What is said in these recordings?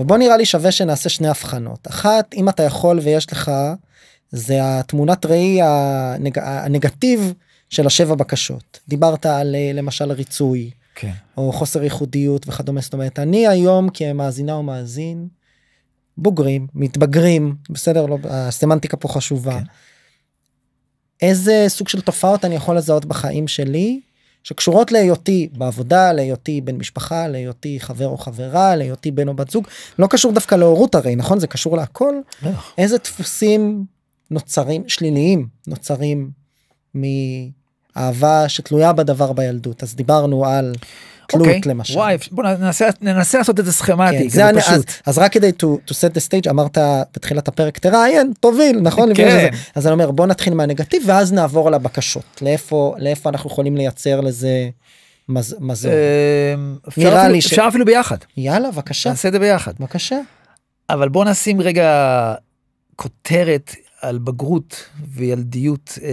ובוא נראה לי שווה שנעשה שני הבחנות אחת אם אתה יכול ויש לך זה התמונת ראי הנג... הנגטיב של השבע בקשות דיברת על אה, למשל ריצוי כן. או חוסר ייחודיות וכדומה זאת אומרת אני היום כמאזינה או מאזין בוגרים מתבגרים בסדר לא הסמנטיקה פה חשובה. כן. איזה סוג של תופעות אני יכול לזהות בחיים שלי שקשורות להיותי בעבודה, להיותי בן משפחה, להיותי חבר או חברה, להיותי בן או בת זוג, לא קשור דווקא להורות הרי, נכון? זה קשור להכל. איזה דפוסים נוצרים, שליליים, נוצרים מאהבה שתלויה בדבר בילדות. אז דיברנו על אוקיי. תלות okay. למשל. וואי, בוא ננסה, ננסה לעשות את זה סכמטי, כן, זה אני, פשוט. אז, אז רק כדי to, to set the stage אמרת בתחילת הפרק תראיין, תוביל, נכון? כן. אז אני אומר בוא נתחיל מהנגטיב ואז נעבור לבקשות, לאיפה, לאיפה אנחנו יכולים לייצר לזה מז, מזור. אמ, נראה לי ש... אפשר אפילו ביחד. יאללה, בבקשה. נעשה את זה ביחד. בבקשה. אבל בוא נשים רגע כותרת על בגרות וילדיות אה,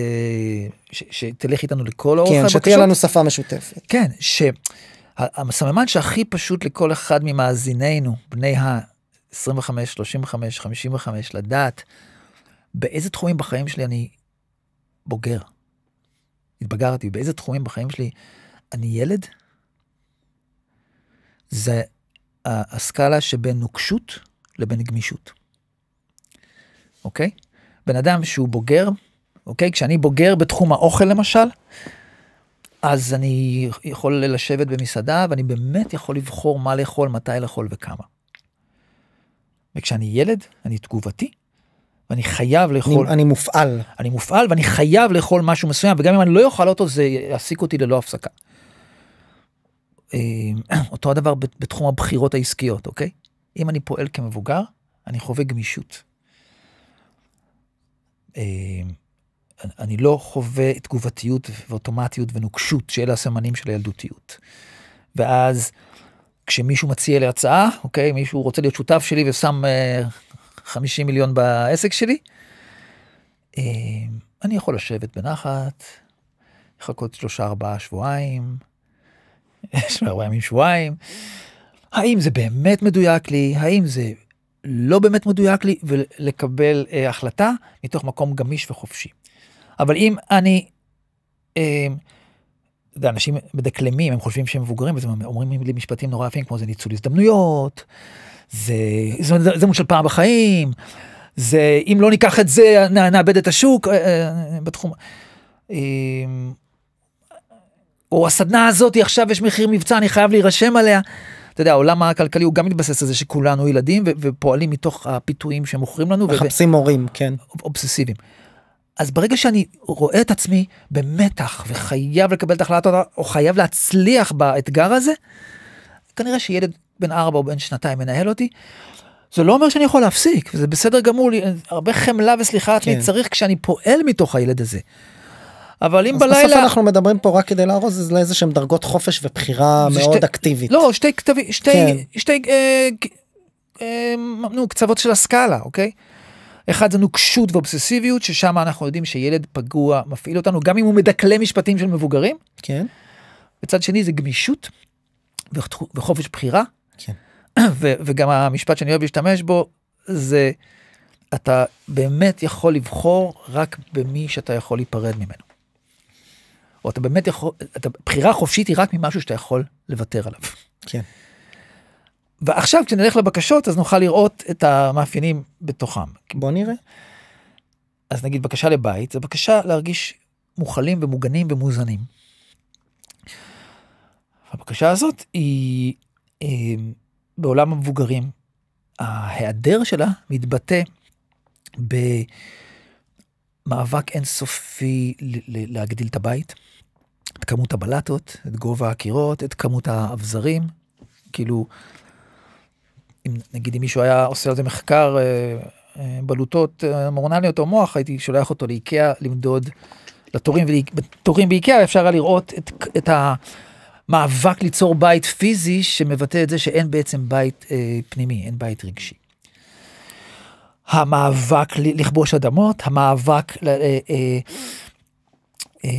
שתלך איתנו לכל אורך כן, הבקשות. כן, שתהיה לנו שפה משותפת. כן, הסממן שהכי פשוט לכל אחד ממאזינינו, בני ה-25, 35, 55, לדעת באיזה תחומים בחיים שלי אני בוגר. התבגרתי, באיזה תחומים בחיים שלי אני ילד, זה הסקאלה שבין נוקשות לבין גמישות. אוקיי? בן אדם שהוא בוגר, אוקיי? כשאני בוגר בתחום האוכל למשל, אז אני יכול לשבת במסעדה, ואני באמת יכול לבחור מה לאכול, מתי לאכול וכמה. וכשאני ילד, אני תגובתי, ואני חייב לאכול. אני, אני מופעל. אני מופעל, ואני חייב לאכול משהו מסוים, וגם אם אני לא אוכל אותו, זה יעסיק אותי ללא הפסקה. אה, אותו הדבר בתחום הבחירות העסקיות, אוקיי? אם אני פועל כמבוגר, אני חווה גמישות. אה, אני לא חווה תגובתיות ואוטומטיות ונוקשות שאלה הסמנים של הילדותיות. ואז כשמישהו מציע לי הצעה, אוקיי, מישהו רוצה להיות שותף שלי ושם אה, 50 מיליון בעסק שלי, אה, אני יכול לשבת בנחת, לחכות שלושה ארבעה שבועיים, שלושה ארבעה ימים שבועיים. האם זה באמת מדויק לי? האם זה לא באמת מדויק לי? ולקבל אה, החלטה מתוך מקום גמיש וחופשי. אבל אם אני, אה, אנשים מדקלמים, הם חושבים שהם מבוגרים, אז הם אומרים לי משפטים נורא יפים כמו זה ניצול הזדמנויות, זה זה, זה, זה מושל פעם בחיים, זה אם לא ניקח את זה נאבד את השוק אה, אה, בתחום. אה, או הסדנה הזאת עכשיו יש מחיר מבצע אני חייב להירשם עליה. אתה יודע העולם הכלכלי הוא גם מתבסס על זה שכולנו ילדים ופועלים מתוך הפיתויים שמוכרים לנו. מחפשים ו- מורים כן. אובססיביים. אז ברגע שאני רואה את עצמי במתח וחייב לקבל את ההחלטה או חייב להצליח באתגר הזה, כנראה שילד בן ארבע או בן שנתיים מנהל אותי. זה לא אומר שאני יכול להפסיק, זה בסדר גמור, הרבה חמלה וסליחה כן. אני צריך כשאני פועל מתוך הילד הזה. אבל אם בלילה... בסוף אנחנו מדברים פה רק כדי לארוז איזה שהם דרגות חופש ובחירה מאוד שתי, אקטיבית. לא, שתי כתבים שתי... כן. שתי... אה, אה, נו, קצוות של הסקאלה, אוקיי? אחד זה נוקשות ואובססיביות, ששם אנחנו יודעים שילד פגוע מפעיל אותנו, גם אם הוא מדקלה משפטים של מבוגרים. כן. בצד שני זה גמישות וחופש בחירה. כן. ו- וגם המשפט שאני אוהב להשתמש בו, זה אתה באמת יכול לבחור רק במי שאתה יכול להיפרד ממנו. או אתה באמת יכול, אתה, בחירה חופשית היא רק ממשהו שאתה יכול לוותר עליו. כן. ועכשיו כשנלך לבקשות אז נוכל לראות את המאפיינים בתוכם. בוא נראה. אז נגיד בקשה לבית, זה בקשה להרגיש מוכלים ומוגנים ומוזנים. הבקשה הזאת היא אה, בעולם המבוגרים. ההיעדר שלה מתבטא במאבק אינסופי להגדיל את הבית, את כמות הבלטות, את גובה הקירות, את כמות האבזרים, כאילו אם נגיד אם מישהו היה עושה על זה מחקר אה, אה, בלוטות אה, מורנליות או מוח, הייתי שולח אותו לאיקאה למדוד לתורים, ובתורים באיקאה אפשר היה לראות את, את המאבק ליצור בית פיזי שמבטא את זה שאין בעצם בית אה, פנימי, אין בית רגשי. המאבק לכבוש אדמות, המאבק ל, אה, אה, אה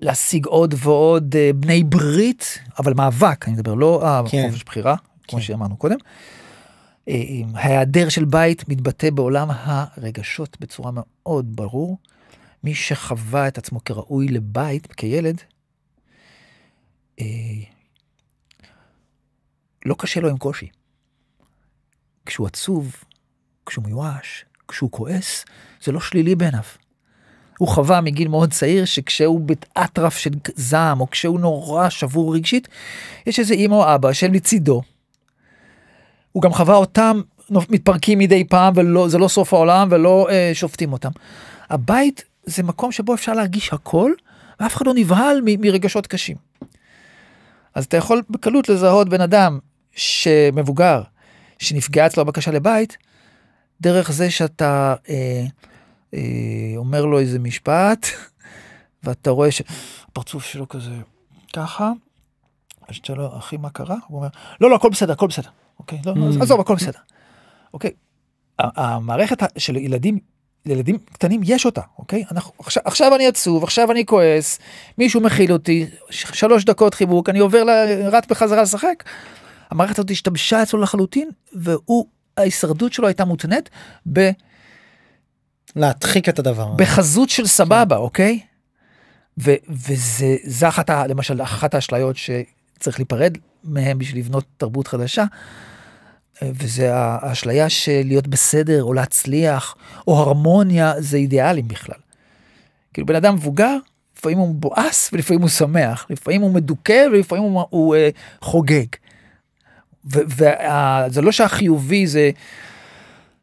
להשיג עוד ועוד בני ברית, אבל מאבק, אני מדבר, לא כן. חופש בחירה, כמו כן. שאמרנו קודם. אה, ההיעדר של בית מתבטא בעולם הרגשות בצורה מאוד ברור. מי שחווה את עצמו כראוי לבית כילד, אה, לא קשה לו עם קושי. כשהוא עצוב, כשהוא מיואש, כשהוא כועס, זה לא שלילי בעיניו. הוא חווה מגיל מאוד צעיר שכשהוא באטרף של זעם, או כשהוא נורא שבור רגשית, יש איזה אימא או אבא שהם לצידו, הוא גם חווה אותם מתפרקים מדי פעם ולא זה לא סוף העולם ולא אה, שופטים אותם. הבית זה מקום שבו אפשר להרגיש הכל ואף אחד לא נבהל מ- מרגשות קשים. אז אתה יכול בקלות לזהות בן אדם שמבוגר שנפגעה אצלו בקשה לבית דרך זה שאתה אה, אה, אומר לו איזה משפט ואתה רואה שהפרצוף שלו כזה ככה. אז תשאל לו אחי מה קרה? הוא אומר לא לא הכל בסדר הכל בסדר. אוקיי? לא, לא, mm. עזוב, הכל בסדר. אוקיי? המערכת של ילדים, ילדים קטנים יש אותה, אוקיי? אנחנו, עכשיו, עכשיו אני עצוב, עכשיו אני כועס, מישהו מכיל אותי, שלוש דקות חיבוק, אני עובר, ל, רץ בחזרה לשחק. המערכת הזאת השתבשה אצלו לחלוטין, והוא, ההישרדות שלו הייתה מותנית ב... להדחיק את הדבר הזה. בחזות של כן. סבבה, כן. אוקיי? ו, וזה זה אחת, ה, למשל, אחת האשליות שצריך להיפרד מהן בשביל לבנות תרבות חדשה. וזה האשליה של להיות בסדר או להצליח או הרמוניה זה אידיאלים בכלל. כאילו בן אדם מבוגר לפעמים הוא מבואס ולפעמים הוא שמח לפעמים הוא מדוכא ולפעמים הוא, הוא אה, חוגג. וזה לא שהחיובי זה.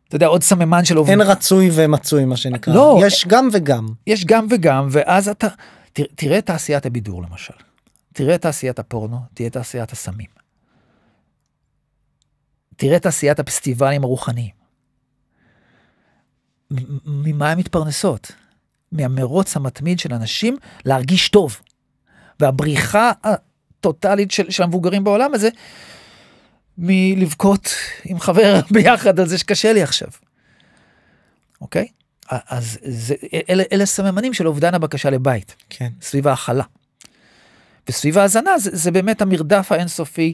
אתה יודע עוד סממן של עובד. אין רצוי ומצוי מה שנקרא. לא. יש גם וגם. יש גם וגם ואז אתה תראה את תעשיית הבידור למשל. תראה את תעשיית הפורנו תהיה תעשיית הסמים. תראה את תעשיית הפסטיבלים הרוחניים. ממה הן מתפרנסות? מהמרוץ המתמיד של אנשים להרגיש טוב. והבריחה הטוטאלית של, של המבוגרים בעולם הזה, מלבכות עם חבר ביחד על זה שקשה לי עכשיו. אוקיי? אז זה, אלה, אלה סממנים של אובדן הבקשה לבית. כן. סביב ההכלה. וסביב ההזנה זה, זה באמת המרדף האינסופי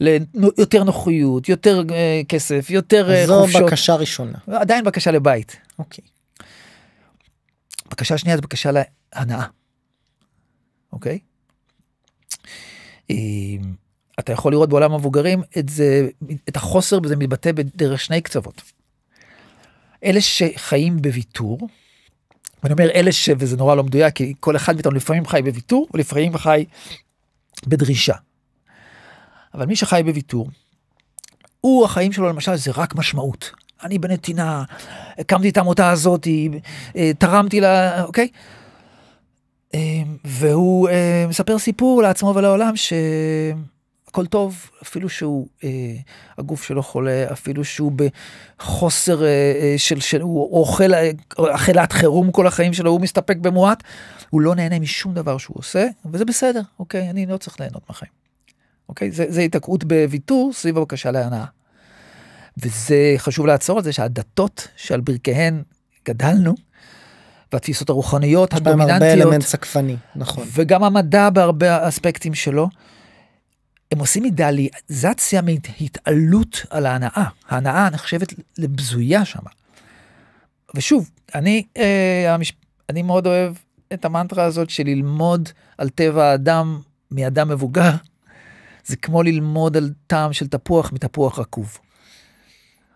ליותר נוחיות, יותר אה, כסף, יותר אה, זו חופשות. זו בקשה ראשונה. עדיין בקשה לבית. אוקיי. בקשה שנייה זו בקשה להנאה, אוקיי? אמ, אתה יכול לראות בעולם המבוגרים את זה, את החוסר בזה מתבטא בדרך שני קצוות. אלה שחיים בוויתור, ואני אומר אלה ש... וזה נורא לא מדויק, כי כל אחד מאיתנו לפעמים חי בוויתור, ולפעמים חי בדרישה. אבל מי שחי בוויתור, הוא, החיים שלו למשל זה רק משמעות. אני בנתינה, הקמתי את העמותה הזאת, אה, תרמתי לה, אוקיי? אה, והוא אה, מספר סיפור לעצמו ולעולם שהכל טוב, אפילו שהוא, הגוף שלו חולה, אפילו שהוא בחוסר של, של הוא אוכל אכילת חירום כל החיים שלו, הוא מסתפק במועט, הוא לא נהנה משום דבר שהוא עושה, וזה בסדר, אוקיי? אני לא צריך ליהנות מהחיים. אוקיי? זה, זה התעקרות בוויתור סביב הבקשה להנאה. וזה חשוב לעצור על זה שהדתות שעל ברכיהן גדלנו, והתפיסות הרוחניות הדומיננטיות. יש בהם הרבה אלמנט סקפני, נכון. וגם המדע בהרבה אספקטים שלו. הם עושים אידאליזציה מהתעלות על ההנאה. ההנאה נחשבת לבזויה שם. ושוב, אני, אה, המש... אני מאוד אוהב את המנטרה הזאת של ללמוד על טבע האדם מאדם מבוגר, זה כמו ללמוד על טעם של תפוח מתפוח רקוב,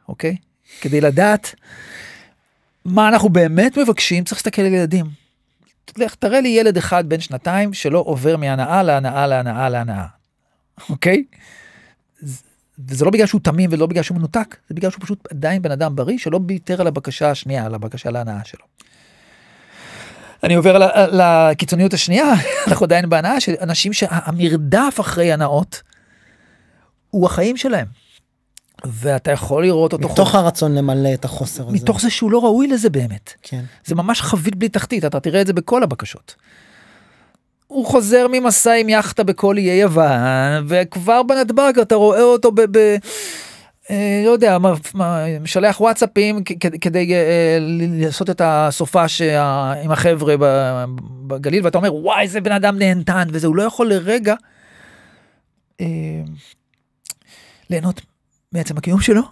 אוקיי? כדי לדעת מה אנחנו באמת מבקשים, צריך להסתכל על ילדים. תלך, תראה לי ילד אחד בן שנתיים שלא עובר מהנאה להנאה להנאה להנאה, אוקיי? וזה לא בגלל שהוא תמים ולא בגלל שהוא מנותק, זה בגלל שהוא פשוט עדיין בן אדם בריא שלא ביטר על הבקשה השנייה, על הבקשה להנאה שלו. אני עובר לקיצוניות השנייה, אנחנו עדיין בהנאה, של אנשים שהמרדף אחרי הנאות הוא החיים שלהם. ואתה יכול לראות אותו... מתוך חוד... הרצון למלא את החוסר הזה. מתוך זה שהוא לא ראוי לזה באמת. כן. זה ממש חבית בלי תחתית, אתה תראה את זה בכל הבקשות. הוא חוזר ממסע עם יאכטה בכל איי יוון, וכבר בנתב"ג אתה רואה אותו ב... ב... אה, לא יודע, מה, מה משלח וואטסאפים כדי אה, לעשות את הסופה עם החבר'ה בגליל, ואתה אומר, וואי, איזה בן אדם נהנתן, וזה, הוא לא יכול לרגע אה, ליהנות מעצם הקיום שלו,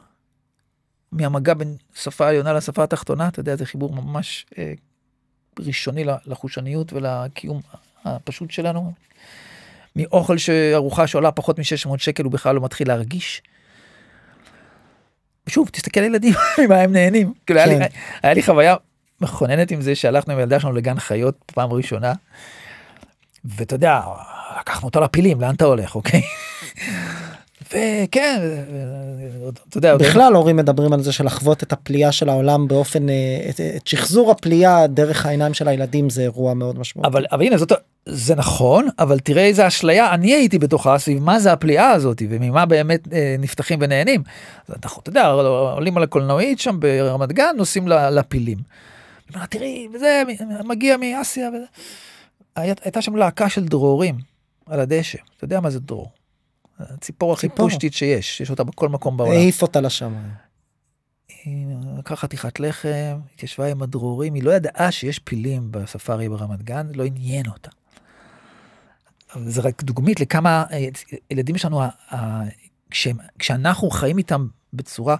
מהמגע בין שפה עליונה לשפה התחתונה, אתה יודע, זה חיבור ממש ראשוני לחושניות ולקיום הפשוט שלנו. מאוכל שארוחה שעולה פחות מ-600 שקל הוא בכלל לא מתחיל להרגיש. שוב תסתכל על ילדים ממה הם נהנים כן. היה, לי, כן. היה לי חוויה מכוננת עם זה שהלכנו עם ילדה שלנו לגן חיות פעם ראשונה. ואתה יודע לקחנו אותה לפילים לאן אתה הולך אוקיי וכן, אה, אה, אה, אתה יודע. בכלל הורים מדברים על זה של לחוות את הפליאה של העולם באופן, את, שחזור הפליאה דרך העיניים של הילדים זה אירוע מאוד משמעותי. אבל, הנה, זאת, זה נכון, אבל תראה איזה אשליה אני הייתי בתוכה סביב מה זה הפליאה הזאת וממה באמת נפתחים ונהנים. אתה יודע, עולים על הקולנועית שם ברמת גן, נוסעים לפילים. תראי, זה מגיע מאסיה. הייתה שם להקה של דרורים על הדשא, אתה יודע מה זה דרור. הציפור הכי פושטית שיש, יש אותה בכל מקום בעולם. העיף אותה לשמיים. היא לקחה חתיכת לחם, התיישבה עם הדרורים, היא לא ידעה שיש פילים בספארי ברמת גן, לא עניין אותה. זה רק דוגמית לכמה אה, ילדים שלנו, כשאנחנו חיים איתם בצורה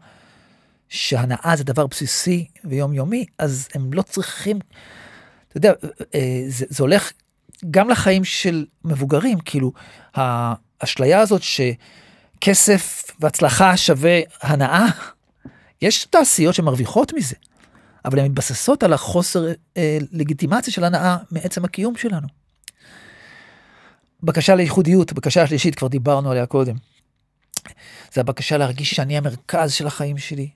שהנאה זה דבר בסיסי ויומיומי, אז הם לא צריכים, אתה יודע, אה, זה, זה הולך גם לחיים של מבוגרים, כאילו, האשליה הזאת שכסף והצלחה שווה הנאה, יש תעשיות שמרוויחות מזה, אבל הן מתבססות על החוסר אה, לגיטימציה של הנאה מעצם הקיום שלנו. בקשה לייחודיות, בקשה השלישית, כבר דיברנו עליה קודם. זה הבקשה להרגיש שאני המרכז של החיים שלי,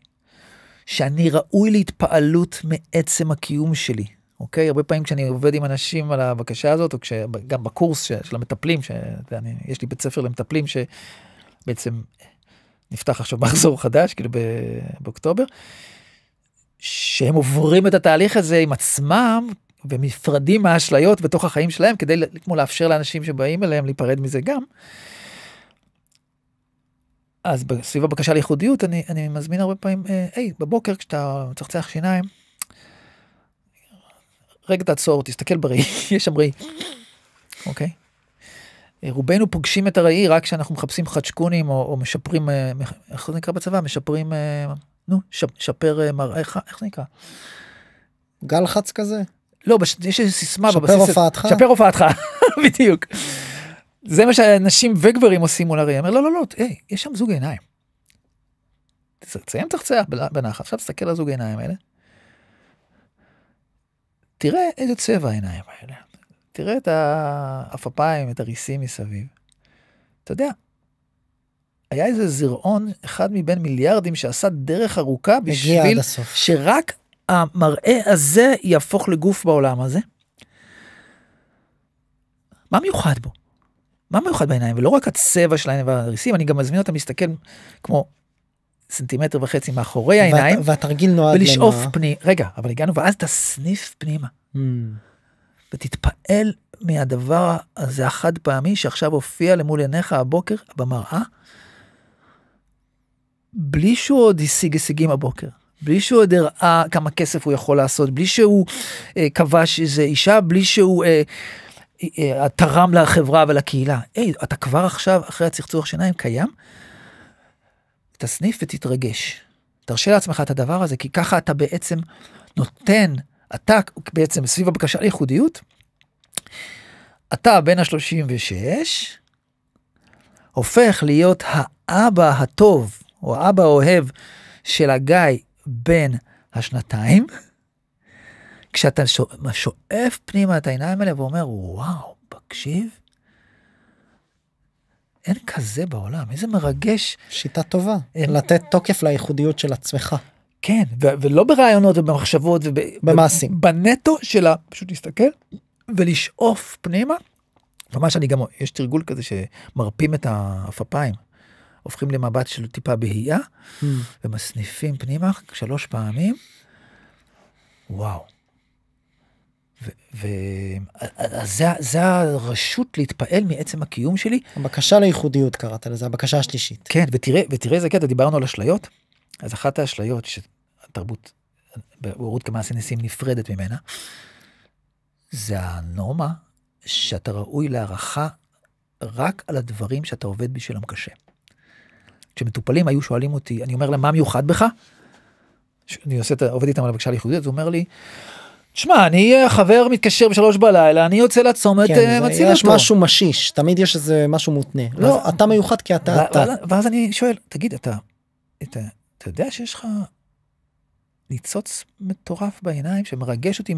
שאני ראוי להתפעלות מעצם הקיום שלי. אוקיי? הרבה פעמים כשאני עובד עם אנשים על הבקשה הזאת, או גם בקורס של, של המטפלים, שאני, יש לי בית ספר למטפלים שבעצם נפתח עכשיו מחזור חדש, כאילו באוקטובר, שהם עוברים את התהליך הזה עם עצמם, ונפרדים מהאשליות בתוך החיים שלהם, כדי כמו לאפשר לאנשים שבאים אליהם להיפרד מזה גם. אז סביב הבקשה לייחודיות, אני, אני מזמין הרבה פעמים, אה, היי, בבוקר כשאתה מצחצח שיניים, רגע תעצור, תסתכל בראי, יש שם ראי. אוקיי? okay. אה, רובנו פוגשים את הראי רק כשאנחנו מחפשים חדשקונים או, או משפרים, אה, איך זה נקרא בצבא? משפרים, אה, נו, שפר מראה, איך זה נקרא? גל חץ כזה? לא, בש... יש איזו סיסמה בבסיס. שפר הופעתך? שפר הופעתך, בדיוק. זה מה שאנשים וגברים עושים מול הראי. אומר, לא, לא, לא, היי, יש שם זוג עיניים. תסיים תחצה החצייה בנחת, עכשיו תסתכל על זוג העיניים האלה. תראה איזה צבע העיניים האלה. תראה את העפפיים, את הריסים מסביב. אתה יודע, היה איזה זרעון, אחד מבין מיליארדים, שעשה דרך ארוכה בשביל שרק המראה הזה יהפוך לגוף בעולם הזה. מה מיוחד בו? מה מיוחד בעיניים? ולא רק הצבע של העיניים והריסים, אני גם מזמין אותם להסתכל כמו סנטימטר וחצי מאחורי העיניים. והתרגיל נועד ולשאוף למה? פנימה. רגע, אבל הגענו, ואז תסניף פנימה. Mm. ותתפעל מהדבר הזה החד פעמי שעכשיו הופיע למול עיניך הבוקר במראה, בלי שהוא עוד השיג הישגים הבוקר. בלי שהוא עוד הראה כמה כסף הוא יכול לעשות, בלי שהוא אה, כבש איזה אישה, בלי שהוא אה, אה, אה תרם לחברה ולקהילה. היי, אתה כבר עכשיו, אחרי הצחצוח שיניים, קיים? את הסניף ותתרגש. תרשה לעצמך את הדבר הזה, כי ככה אתה בעצם נותן, אתה בעצם סביב הבקשה לייחודיות, אתה בן ה-36, הופך להיות האבא הטוב, או האבא האוהב של הגיא בן השנתיים, כשאתה שואף פנימה את העיניים האלה ואומר, וואו, תקשיב, אין כזה בעולם, איזה מרגש. שיטה טובה, אין... לתת תוקף לייחודיות של עצמך. כן, ו- ולא ברעיונות ובמחשבות ובמעשים. בנטו של ה... פשוט להסתכל ולשאוף פנימה. ממש אני גם, יש תרגול כזה שמרפים את העפפיים, הופכים למבט של טיפה בהייה, mm. ומסניפים פנימה שלוש פעמים. וואו. אז זה, זה הרשות להתפעל מעצם הקיום שלי. הבקשה לייחודיות קראת לזה, הבקשה השלישית. כן, ותראה, ותראה איזה קטע, דיברנו על אשליות. אז אחת האשליות שהתרבות בהורות כמעשה ניסים נפרדת ממנה, זה הנורמה שאתה ראוי להערכה רק על הדברים שאתה עובד בשבילם קשה. כשמטופלים היו שואלים אותי, אני אומר להם, מה מיוחד בך? אני עושה, עובד איתם על הבקשה לייחודיות, אז הוא אומר לי, שמע, אני אה, חבר מתקשר בשלוש בלילה, אני יוצא לצומת, כן, אה, מציל אותו. יש משהו משיש, תמיד יש איזה משהו מותנה. ואז, לא, אתה מיוחד כי אתה אתה. ואז אני שואל, תגיד, אתה, אתה, אתה יודע שיש לך ניצוץ מטורף בעיניים שמרגש אותי,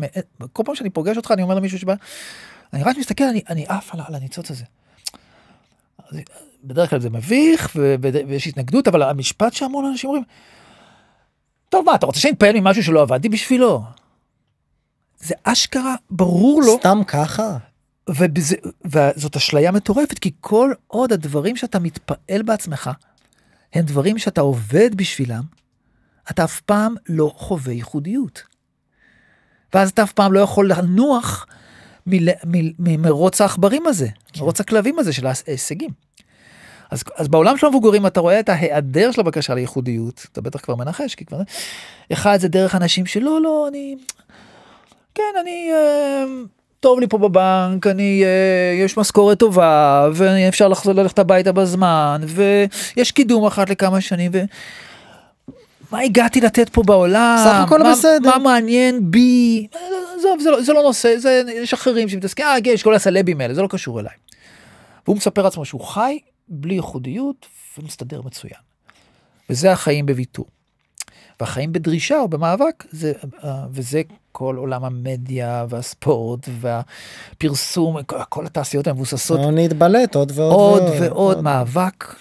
כל פעם שאני פוגש אותך אני אומר למישהו שבא, אני רק מסתכל, אני, אני עף על, על הניצוץ הזה. בדרך כלל זה מביך ויש התנגדות, אבל המשפט שהמון אנשים אומרים, טוב, מה, אתה רוצה שאני אתפעל ממשהו שלא עבדתי בשבילו? זה אשכרה, ברור לו. סתם ככה? ובזה, וזאת אשליה מטורפת, כי כל עוד הדברים שאתה מתפעל בעצמך, הם דברים שאתה עובד בשבילם, אתה אף פעם לא חווה ייחודיות. ואז אתה אף פעם לא יכול לנוח ממרוץ העכברים הזה, כן. מרוץ הכלבים הזה של ההישגים. אז, אז בעולם של המבוגרים אתה רואה את ההיעדר של הבקשה לייחודיות, אתה בטח כבר מנחש, כי כבר... אחד זה דרך אנשים שלא, לא, אני... כן, אני... אה, טוב לי פה בבנק, אני, uh, יש משכורת טובה, ואפשר ללכת הביתה בזמן, ויש קידום אחת לכמה שנים, ו... מה הגעתי לתת פה בעולם? סך הכל מה, בסדר. מה מעניין בי? עזוב, זה, לא, זה לא נושא, זה, יש אחרים שמתעסקים, אה, יש כל הסלבים האלה, זה לא קשור אליי. והוא מספר לעצמו שהוא חי בלי ייחודיות ומסתדר מצוין. וזה החיים בוויתור. והחיים בדרישה או במאבק, זה, אה, וזה כל עולם המדיה והספורט והפרסום, כל התעשיות המבוססות. אנחנו נתבלט עוד ועוד עוד. ועוד ועוד מאבק.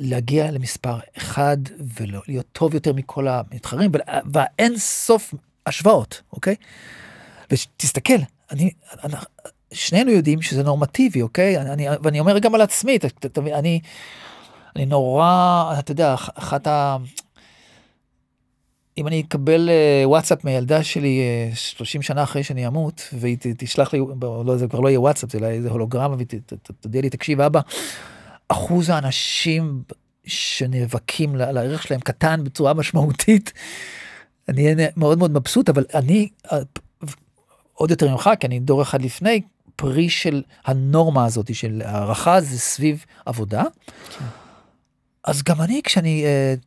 להגיע למספר אחד ולהיות טוב יותר מכל המתחרים ואין סוף השוואות אוקיי. ותסתכל אני, אני שנינו יודעים שזה נורמטיבי אוקיי אני ואני אומר גם על עצמי אתה, מבין, אני אני נורא אתה יודע אחת ה... אם אני אקבל אה, וואטסאפ מילדה שלי 30 אה, שנה אחרי שאני אמות, והיא תשלח לי, לא, זה כבר לא יהיה וואטסאפ, זה איזה הולוגרמה, והיא תודיע לי, תקשיב אבא, אחוז האנשים שנאבקים לערך שלהם קטן בצורה משמעותית. אני אהיה מאוד מאוד מבסוט, אבל אני, אה, עוד יותר ממך, כי אני דור אחד לפני, פרי של הנורמה הזאת של הערכה זה סביב עבודה. כן. אז גם אני כשאני uh,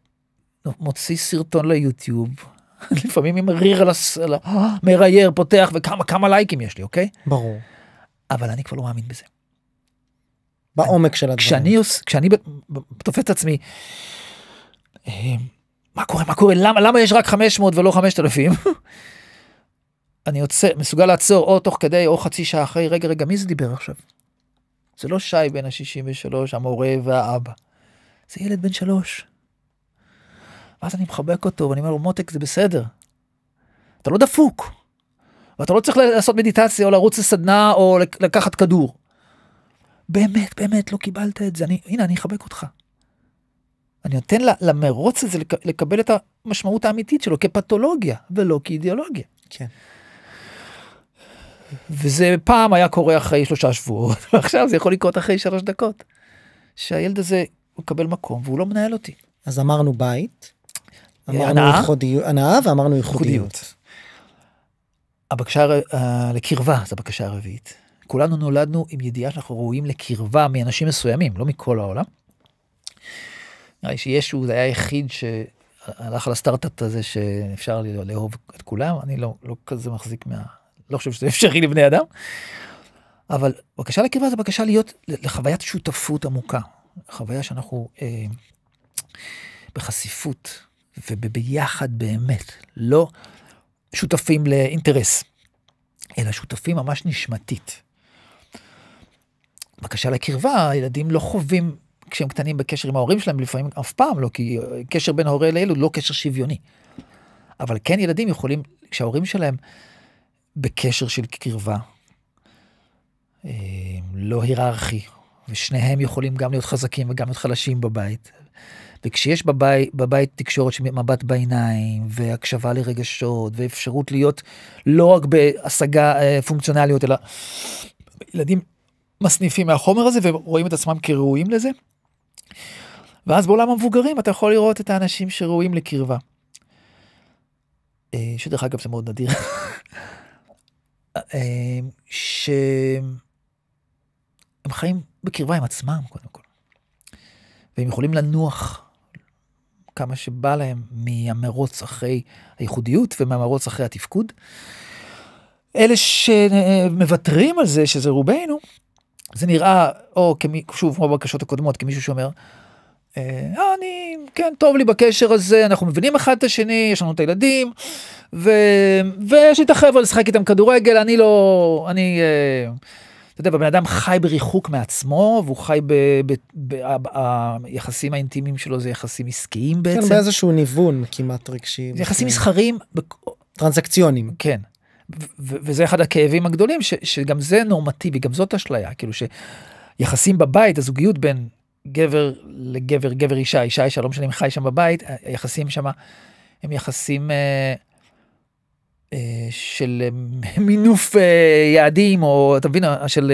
מוציא סרטון ליוטיוב, לפעמים עם ריר על הסלע מרייר, פותח, וכמה כמה לייקים יש לי, אוקיי? ברור. אבל אני כבר לא מאמין בזה. בעומק של הדברים. כשאני, כשאני תופס את עצמי, אה, מה קורה, מה קורה, למה, למה יש רק 500 ולא 5,000? אני יוצא, מסוגל לעצור או תוך כדי או חצי שעה אחרי, רגע, רגע, מי זה דיבר עכשיו? זה לא שי בן ה-63, המורה והאבא. זה ילד בן שלוש. ואז אני מחבק אותו ואני אומר לו, מותק, זה בסדר. אתה לא דפוק. ואתה לא צריך לעשות מדיטציה או לרוץ לסדנה או לקחת כדור. באמת, באמת, לא קיבלת את זה. אני, הנה, אני אחבק אותך. אני נותן למרוץ הזה לק, לקבל את המשמעות האמיתית שלו כפתולוגיה ולא כאידיאולוגיה. כן. וזה פעם היה קורה אחרי שלושה שבועות, ועכשיו זה יכול לקרות אחרי שלוש דקות. שהילד הזה מקבל מקום והוא לא מנהל אותי. אז אמרנו בית, אמרנו ייחודיות, הנאה ואמרנו ייחודיות. הבקשה uh, לקרבה זו הבקשה הרביעית. כולנו נולדנו עם ידיעה שאנחנו ראויים לקרבה מאנשים מסוימים, לא מכל העולם. נראה לי שישו זה היה היחיד שהלך על הסטארט-אפ הזה שאפשר לאהוב את כולם, אני לא, לא כזה מחזיק מה... לא חושב שזה אפשרי לבני אדם. אבל בקשה לקרבה זה בקשה להיות לחוויית שותפות עמוקה, חוויה שאנחנו אה, בחשיפות, ובביחד באמת, לא שותפים לאינטרס, אלא שותפים ממש נשמתית. בקשה לקרבה, הילדים לא חווים כשהם קטנים בקשר עם ההורים שלהם, לפעמים אף פעם לא, כי קשר בין ההורה לילד הוא לא קשר שוויוני. אבל כן ילדים יכולים, כשההורים שלהם בקשר של קרבה, אה, לא היררכי, ושניהם יכולים גם להיות חזקים וגם להיות חלשים בבית, וכשיש בבית, בבית תקשורת של מבט בעיניים, והקשבה לרגשות, ואפשרות להיות לא רק בהשגה אה, פונקציונליות, אלא ילדים מסניפים מהחומר הזה ורואים את עצמם כראויים לזה. ואז בעולם המבוגרים אתה יכול לראות את האנשים שראויים לקרבה. אה, שדרך אגב זה מאוד נדיר. אה, שהם חיים בקרבה עם עצמם קודם כל. והם יכולים לנוח כמה שבא להם מהמרוץ אחרי הייחודיות ומהמרוץ אחרי התפקוד. אלה שמוותרים על זה, שזה רובנו, זה נראה, או כמי, שוב, כמו בבקשות הקודמות, כמישהו שאומר, אה, אני, כן, טוב לי בקשר הזה, אנחנו מבינים אחד את השני, יש לנו את הילדים, ו... ויש לי את החבר'ה לשחק איתם כדורגל, אני לא, אני... אה, אתה יודע, הבן אדם חי בריחוק מעצמו, והוא חי ב... ב, ב, ב היחסים האינטימיים שלו זה יחסים עסקיים כן, בעצם. כן, באיזשהו ניוון כמעט רגשי. זה יחסים מסחרים. טרנזקציונים. כן. וזה אחד הכאבים הגדולים, שגם זה נורמטיבי, גם זאת אשליה, כאילו שיחסים בבית, הזוגיות בין גבר לגבר, גבר אישה, אישה אישה, לא משנה אם חי שם בבית, היחסים שם הם יחסים... אה, של אה, מינוף אה, יעדים, או אתה מבין, אה, של...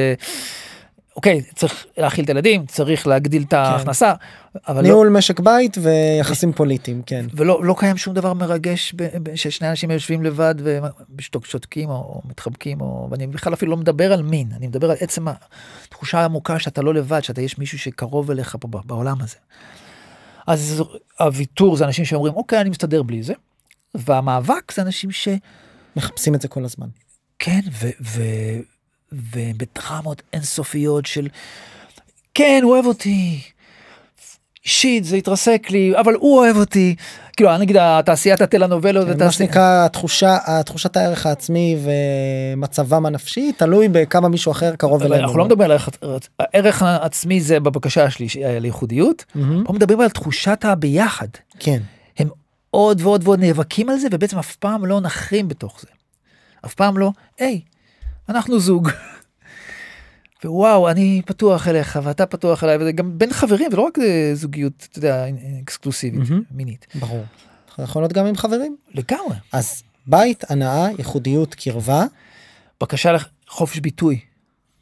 אוקיי, צריך להכיל את הילדים, צריך להגדיל את כן. ההכנסה. כן. ניהול לא... משק בית ויחסים פוליטיים, כן. ולא לא קיים שום דבר מרגש ב, ב, ששני אנשים יושבים לבד ושותקים או, או מתחבקים, או, אני בכלל אפילו לא מדבר על מין, אני מדבר על עצם התחושה העמוקה שאתה לא לבד, שאתה יש מישהו שקרוב אליך פה בעולם הזה. אז הוויתור זה אנשים שאומרים, אוקיי, אני מסתדר בלי זה, והמאבק זה אנשים ש... מחפשים את זה כל הזמן. כן, ובדרמות אינסופיות של, כן, הוא אוהב אותי, שיט, זה התרסק לי, אבל הוא אוהב אותי. כאילו, נגיד, תעשיית הטלנובלות. כן, מה שנקרא, התחושה, התחושת הערך העצמי ומצבם הנפשי, תלוי בכמה מישהו אחר קרוב אלינו. אנחנו לא מדברים על הערך העצמי זה בבקשה שלי, על ייחודיות, פה מדברים על תחושת הביחד. כן. עוד ועוד ועוד נאבקים על זה, ובעצם אף פעם לא נחרים בתוך זה. אף פעם לא, היי, אנחנו זוג. ווואו, אני פתוח אליך ואתה פתוח אליי, וזה גם בין חברים, ולא רק אה, זוגיות, אתה יודע, אה, אקסקלוסיבית, mm-hmm. מינית. ברור. יכול להיות גם עם חברים. לגמרי. אז בית, הנאה, ייחודיות, קרבה. בקשה לחופש ביטוי,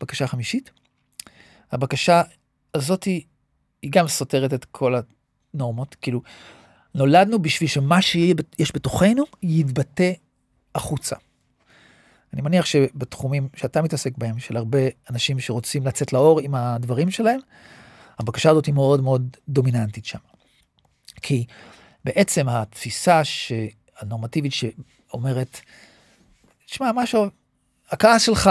בקשה חמישית. הבקשה הזאת היא, היא גם סותרת את כל הנורמות, כאילו, נולדנו בשביל שמה שיש בתוכנו יתבטא החוצה. אני מניח שבתחומים שאתה מתעסק בהם, של הרבה אנשים שרוצים לצאת לאור עם הדברים שלהם, הבקשה הזאת היא מאוד מאוד דומיננטית שם. כי בעצם התפיסה ש... הנורמטיבית שאומרת, תשמע, משהו, הכעס שלך,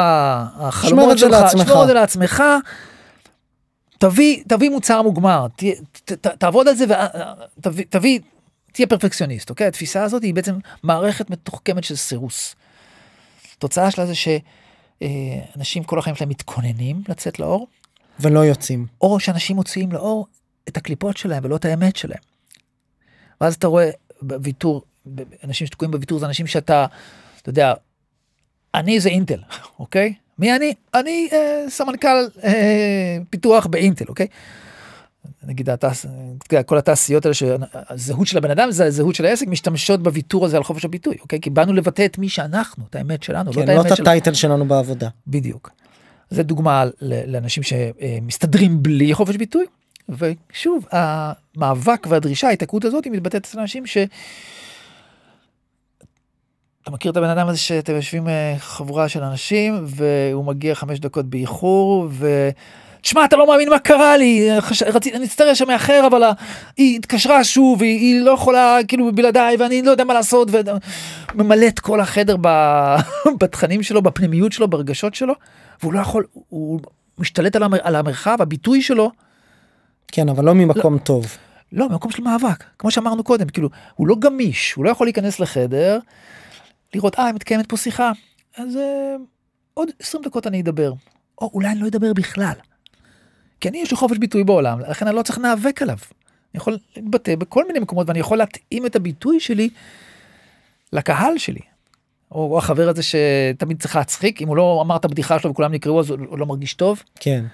החלומות שלך, שמור את זה לעצמך, תביא, תביא מוצר מוגמר, ת, ת, ת, תעבוד על זה, ו, תביא, תביא תהיה פרפקציוניסט, אוקיי? התפיסה הזאת היא בעצם מערכת מתוחכמת של סירוס. תוצאה שלה זה שאנשים כל החיים שלהם מתכוננים לצאת לאור. ולא יוצאים. או שאנשים מוציאים לאור את הקליפות שלהם ולא את האמת שלהם. ואז אתה רואה בוויתור, אנשים שתקועים בוויתור זה אנשים שאתה, אתה יודע, אני זה אינטל, אוקיי? מי אני? אני אה, סמנכ"ל אה, פיתוח באינטל, אוקיי? נגיד התעש... כל התעשיות האלה שהזהות של הבן אדם זה הזהות של העסק משתמשות בוויתור הזה על חופש הביטוי אוקיי כי באנו לבטא את מי שאנחנו את האמת שלנו לא כן, לא, לא את של... הטייטל שלנו בעבודה בדיוק. זה דוגמה לאנשים שמסתדרים בלי חופש ביטוי ושוב המאבק והדרישה ההתעקרות הזאת היא מתבטאת אצל אנשים ש. אתה מכיר את הבן אדם הזה שאתם יושבים אה, חבורה של אנשים והוא מגיע חמש דקות באיחור ו... שמע אתה לא מאמין מה קרה לי, רציתי, אני שם מאחר אבל היא התקשרה שוב, היא, היא לא יכולה, כאילו, בלעדיי, ואני לא יודע מה לעשות, וממלא את כל החדר ב... בתכנים שלו, בפנימיות שלו, ברגשות שלו, והוא לא יכול, הוא משתלט על, המר, על המרחב, הביטוי שלו. כן, אבל לא ממקום לא, טוב. לא, ממקום של מאבק, כמו שאמרנו קודם, כאילו, הוא לא גמיש, הוא לא יכול להיכנס לחדר, לראות, אה, מתקיימת פה שיחה, אז... אה, עוד 20 דקות אני אדבר, או אולי אני לא אדבר בכלל. כי אני יש לי חופש ביטוי בעולם, לכן אני לא צריך להיאבק עליו. אני יכול להתבטא בכל מיני מקומות ואני יכול להתאים את הביטוי שלי לקהל שלי. או, או החבר הזה שתמיד צריך להצחיק, אם הוא לא אמר את הבדיחה שלו וכולם נקראו אז הוא לא מרגיש טוב. כן.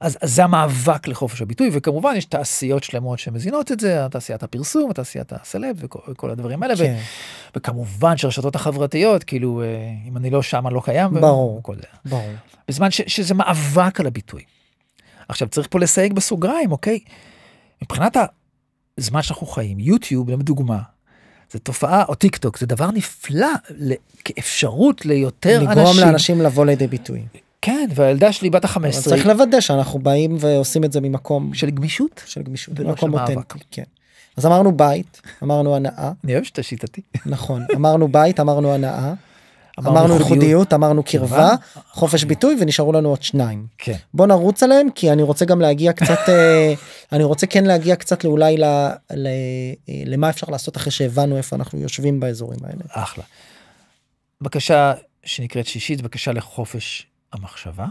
אז, אז זה המאבק לחופש הביטוי, וכמובן יש תעשיות שלמות שמזינות את זה, תעשיית הפרסום, תעשיית הסלב וכל, וכל הדברים האלה, כן. ו, וכמובן שרשתות החברתיות, כאילו אה, אם אני לא שם אני לא קיים, ברור, וכל ברור. בזמן ש, שזה מאבק על הביטוי. עכשיו צריך פה לסייג בסוגריים, אוקיי? מבחינת הזמן שאנחנו חיים, יוטיוב לדוגמה, זה תופעה, או טיק טוק, זה דבר נפלא ל... כאפשרות ליותר לגרום אנשים. לגרום לאנשים לבוא לידי ביטוי. כן, והילדה שלי בת ה-15. צריך לוודא שאנחנו באים ועושים את זה ממקום... של גמישות? של גמישות, ממקום אותנטי, כן. אז אמרנו בית, אמרנו הנאה. אני אוהב שאתה שיטתי. נכון, אמרנו בית, אמרנו הנאה. אמרנו ייחודיות, אמרנו כן. קרבה, חופש אה. ביטוי ונשארו לנו עוד שניים. כן. בוא נרוץ עליהם כי אני רוצה גם להגיע קצת, אה, אני רוצה כן להגיע קצת לאולי אה, למה אפשר לעשות אחרי שהבנו איפה אנחנו יושבים באזורים האלה. אחלה. בקשה שנקראת שישית, בקשה לחופש המחשבה,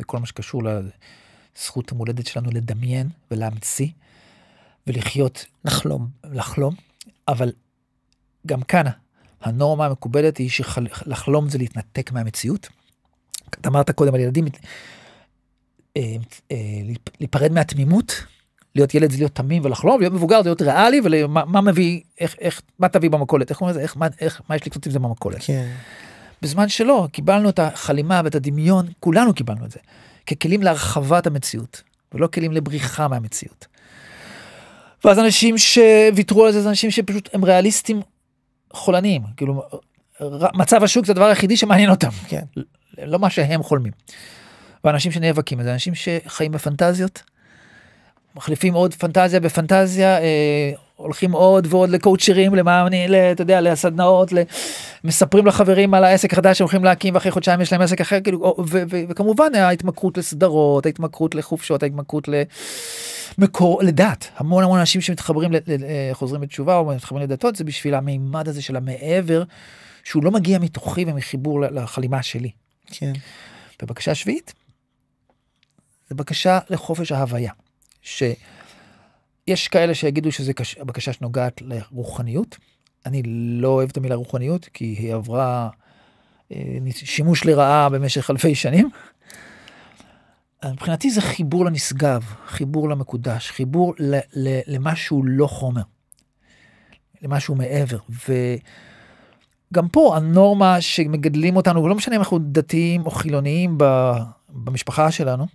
וכל מה שקשור לזכות המולדת שלנו לדמיין ולהמציא ולחיות. לחלום. לחלום, אבל גם כאן הנורמה המקובלת היא שלחלום זה להתנתק מהמציאות. אתה אמרת קודם על ילדים, אה, אה, להיפרד מהתמימות, להיות ילד זה להיות תמים ולחלום, להיות מבוגר זה להיות ריאלי, ומה מביא, איך, איך, מה תביא במכולת, איך קוראים לזה, איך, מה, איך, מה יש לקצות עם זה במכולת. כן. בזמן שלא, קיבלנו את החלימה ואת הדמיון, כולנו קיבלנו את זה, ככלים להרחבת המציאות, ולא כלים לבריחה מהמציאות. ואז אנשים שוויתרו על זה, זה אנשים שפשוט הם ריאליסטים חולניים, כאילו מצב השוק זה הדבר היחידי שמעניין אותם, כן, לא מה שהם חולמים. ואנשים שנאבקים, זה אנשים שחיים בפנטזיות, מחליפים עוד פנטזיה בפנטזיה, אה, הולכים עוד ועוד לקואוצ'רים, למה למאמנים, אתה יודע, לסדנאות, מספרים לחברים על העסק החדש שהם הולכים להקים ואחרי חודשיים יש להם עסק אחר, כאילו, וכמובן ההתמכרות לסדרות, ההתמכרות לחופשות, ההתמכרות ל... מקור לדת המון המון אנשים שמתחברים אה, חוזרים בתשובה או מתחברים לדתות זה בשביל המימד הזה של המעבר שהוא לא מגיע מתוכי ומחיבור לחלימה שלי. כן. בבקשה שביעית. זה בקשה לחופש ההוויה. שיש כאלה שיגידו שזה קש... בקשה שנוגעת לרוחניות. אני לא אוהב את המילה רוחניות כי היא עברה אה, שימוש לרעה במשך אלפי שנים. מבחינתי זה חיבור לנשגב, חיבור למקודש, חיבור ל, ל, למה שהוא לא חומר, למה שהוא מעבר. וגם פה הנורמה שמגדלים אותנו, ולא משנה אם אנחנו דתיים או חילוניים ב, במשפחה שלנו,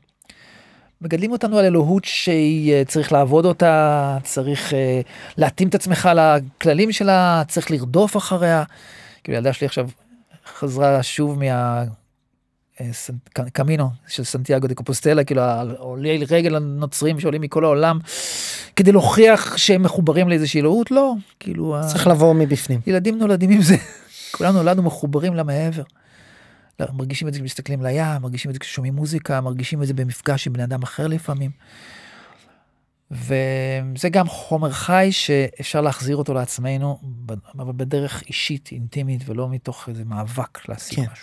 מגדלים אותנו על אלוהות שצריך אה, לעבוד אותה, צריך אה, להתאים את עצמך לכללים שלה, צריך לרדוף אחריה. כאילו ילדה שלי עכשיו חזרה שוב מה... אה, קמינו של סנטיאגו דה קופוסטלה כאילו העולי רגל הנוצרים שעולים מכל העולם כדי להוכיח שהם מחוברים לאיזושהי אלוהות לא כאילו צריך לבוא מבפנים ילדים נולדים עם זה כולנו נולדנו מחוברים למעבר. לא, מרגישים את זה כשמסתכלים לים מרגישים את זה כששומעים מוזיקה מרגישים את זה במפגש עם בני אדם אחר לפעמים. וזה גם חומר חי שאפשר להחזיר אותו לעצמנו אבל בדרך אישית אינטימית ולא מתוך איזה מאבק להשיג כן. משהו.